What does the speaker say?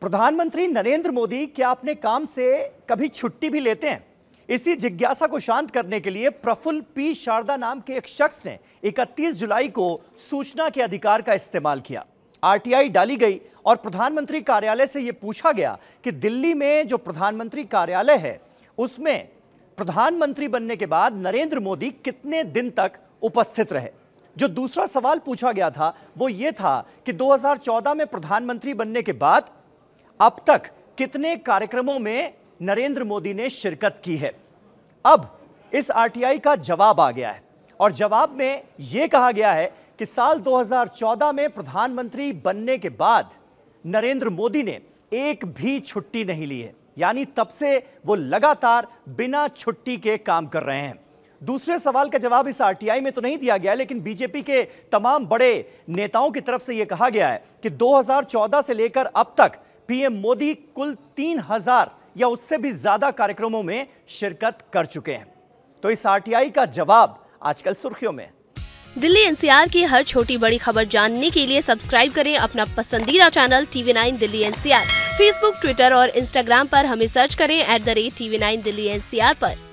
प्रधानमंत्री नरेंद्र मोदी क्या अपने काम से कभी छुट्टी भी लेते हैं इसी जिज्ञासा को शांत करने के लिए प्रफुल्ल पी शारदा नाम के एक शख्स ने 31 जुलाई को सूचना के अधिकार का इस्तेमाल किया आरटीआई डाली गई और प्रधानमंत्री कार्यालय से यह पूछा गया कि दिल्ली में जो प्रधानमंत्री कार्यालय है उसमें प्रधानमंत्री बनने के बाद नरेंद्र मोदी कितने दिन तक उपस्थित रहे जो दूसरा सवाल पूछा गया था वो ये था कि 2014 में प्रधानमंत्री बनने के बाद अब तक कितने कार्यक्रमों में नरेंद्र मोदी ने शिरकत की है अब इस आरटीआई का जवाब आ गया है और जवाब में यह कहा गया है कि साल 2014 में प्रधानमंत्री बनने के बाद नरेंद्र मोदी ने एक भी छुट्टी नहीं ली है यानी तब से वो लगातार बिना छुट्टी के काम कर रहे हैं दूसरे सवाल का जवाब इस आरटीआई में तो नहीं दिया गया लेकिन बीजेपी के तमाम बड़े नेताओं की तरफ से यह कहा गया है कि 2014 से लेकर अब तक पीएम मोदी कुल तीन हजार या उससे भी ज्यादा कार्यक्रमों में शिरकत कर चुके हैं तो इस आरटीआई का जवाब आजकल सुर्खियों में दिल्ली एनसीआर की हर छोटी बड़ी खबर जानने के लिए सब्सक्राइब करें अपना पसंदीदा channel TV nine Delhi NCR Facebook Twitter और इंस्टाग्राम पर हमें सर्च करें at the rate TV nine Delhi NCR आरोप